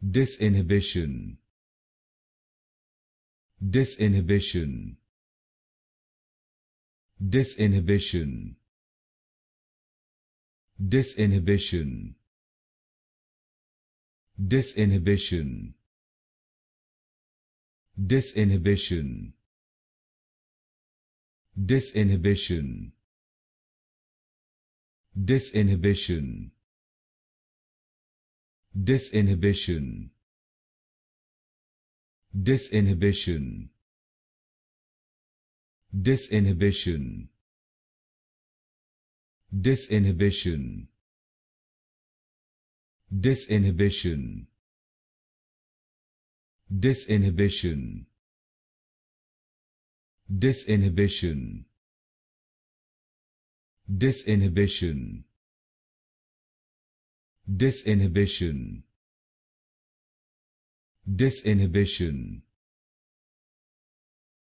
disinhibition disinhibition disinhibition disinhibition disinhibition disinhibition disinhibition disinhibition disinhibition disinhibition disinhibition disinhibition disinhibition disinhibition disinhibition disinhibition disinhibition disinhibition